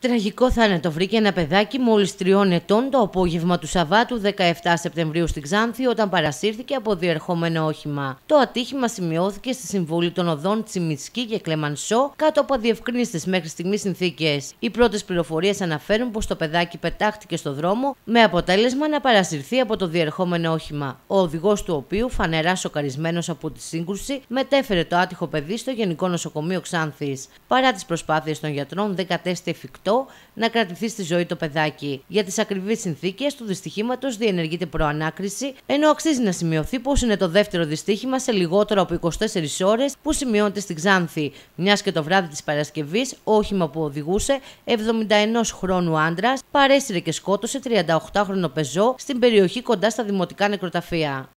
Τραγικό θάνατο βρήκε ένα παιδάκι μόλις τριών ετών το απόγευμα του Σαββάτου 17 Σεπτεμβρίου στην Ξάνθη όταν παρασύρθηκε από διερχόμενο όχημα. Το ατύχημα σημειώθηκε στη συμβολή των οδών Τσιμισκή και Κλεμανσό κάτω από αδιευκρίνιστες μέχρι στιγμής συνθήκες. Οι πρώτες πληροφορίες αναφέρουν πως το παιδάκι πετάχτηκε στο δρόμο με αποτέλεσμα να παρασυρθεί από το διερχόμενο όχημα. Ο οδηγός του οποίου φανερά σοκαρισμένος από τη σύγκρουση μετέφερε το άτυχο παιδί στο Γενικό Νοσοκομείο Ξάνθης. Παρά τις προσπάθειες των γιατρών δεν κατέστη εφικτό να κρατηθεί στη ζωή το παιδάκι. Για τις ακριβείς συνθήκες του δυστυχήματος διενεργείται προανάκριση, ενώ αξίζει να σημειωθεί πως είναι το δεύτερο δυστύχημα σε λιγότερο από 24 ώρες που σημειώνεται στην Ξάνθη, μιας και το βράδυ της Παρασκευής όχημα που οδηγούσε 71 χρόνου άντρας παρέσυρε και σκότωσε 38χρονο πεζό στην περιοχή κοντά στα δημοτικά νεκροταφεία.